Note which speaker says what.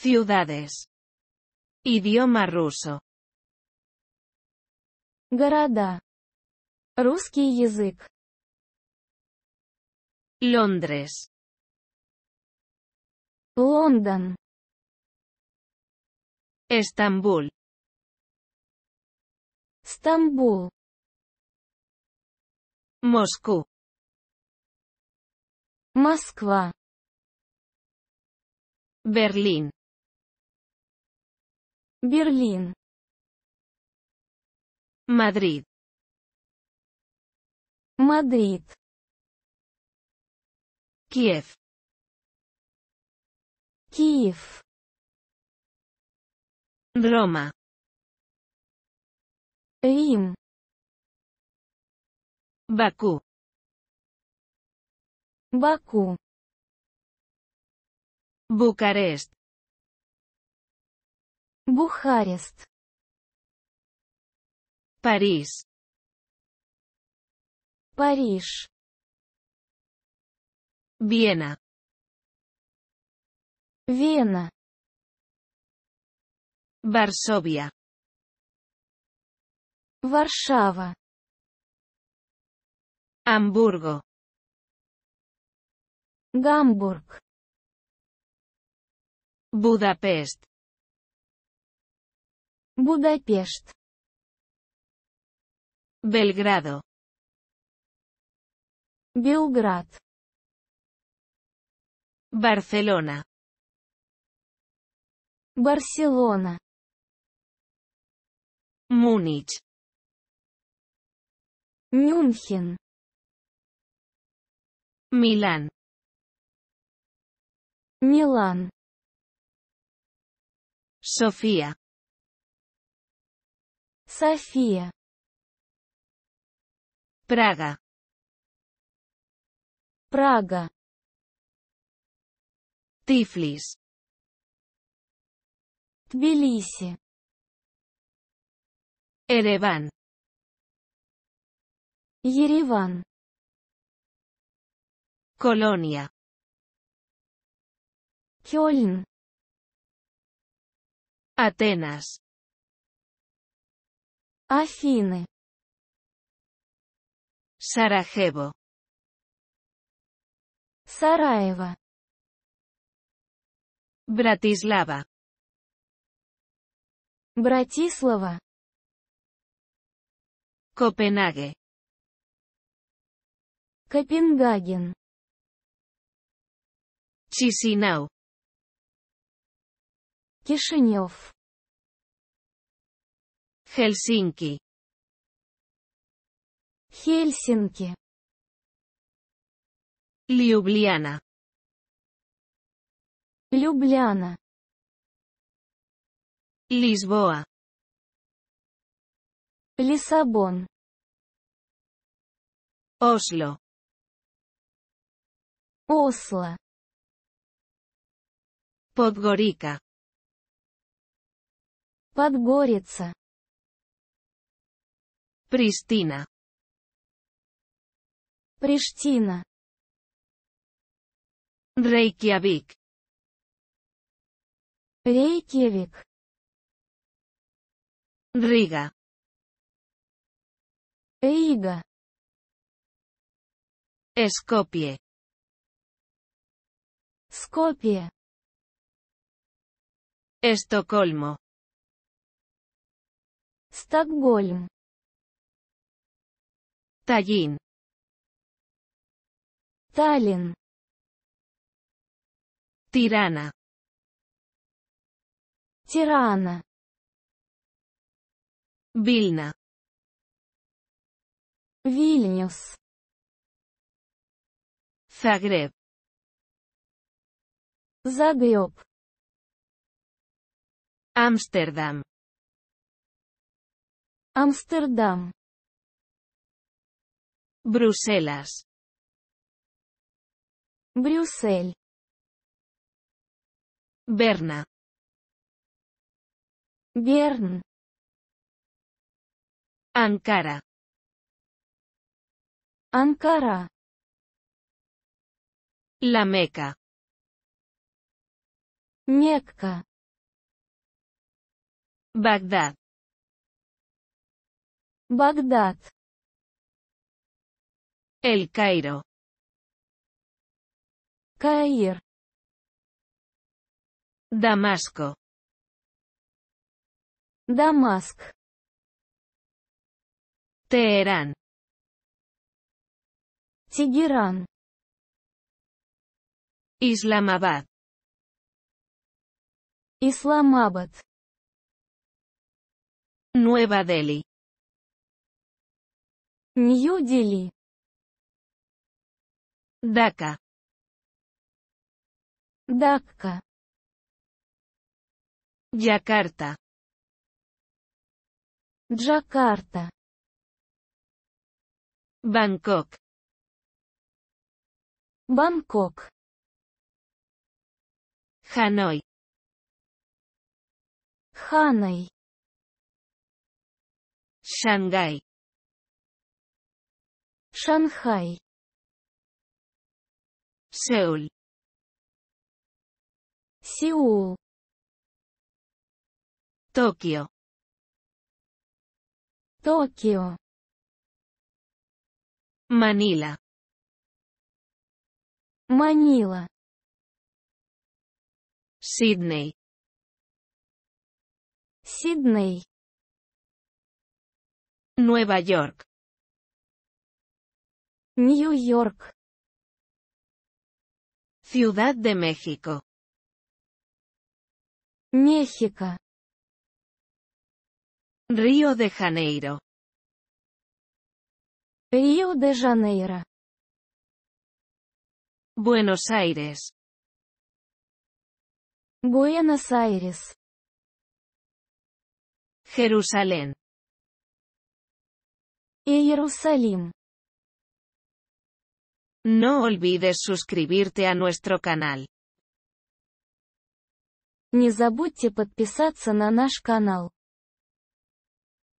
Speaker 1: Ciudades. Idioma ruso. Города. Ruski язык. Londres. London. Estambul. Estambul. Moscú. Moskva. Berlín. Берлин. Мадрид. Мадрид. Киев. Киев. Рома. Рим. Баку. Баку. Букарест. Бухарест. Париж. Париж. Вена. Вена. Варшавия. Варшава. Амбурго. Гамбург. Будапешт. Будапешт. Belgrado. Белград. Барселона. Барселона. Múnich. Мюнхен. Милан. Милан. София. Σαφία. Πράγα. Πράγα. Τύφλις. Τμπιλίση. Ερεβάν. Γυρίβαν. Κολόνια. Κιόλν. Ατένας. Афины. Сараjevo. Сараево. Братислава. Братислава. Копенгаге. Копенгаген. Чисинау. Кишинев. Хельсинки. Хельсинки. Ljubljana. Ljubljana. Lisboa. Лиссабон. Осло. Осло. Подгорика. Подгорица. Pristina. Pristina. Reykjavik. Reykjavik. Riga. Riga. Skopje. Skopje. Estocolmo. Stockholm. Таллин, Таллин. Тирана. Тирана. Вильна. Вильнюс. Загреб. Загреб. Амстердам. Амстердам. Bruselas. Brusel. Berna. Bern. Ankara. Ankara. La Meca. Mekka. Bagdad. Bagdad. El Cairo. Cair, Damasco. Damask, Teherán. Tigirán. Islamabad. Islamabad. Nueva Delhi. New Delhi. Дака. Дакка. Джакарта. Джакарта. Бангкок. Бангкок. Ханой. Ханой. Шангай. Шанхай. Сеул. Сеул. Токио. Токио. Манила. Манила. Сидней. Сидней. Нью-Йорк, Нью-Йорк. Ciudad de México. México. Río de Janeiro. Río de Janeiro. Buenos Aires. Buenos Aires. Jerusalén. Jerusalén. No olvides suscribirte a nuestro canal. Не забудьте подписаться на наш канал.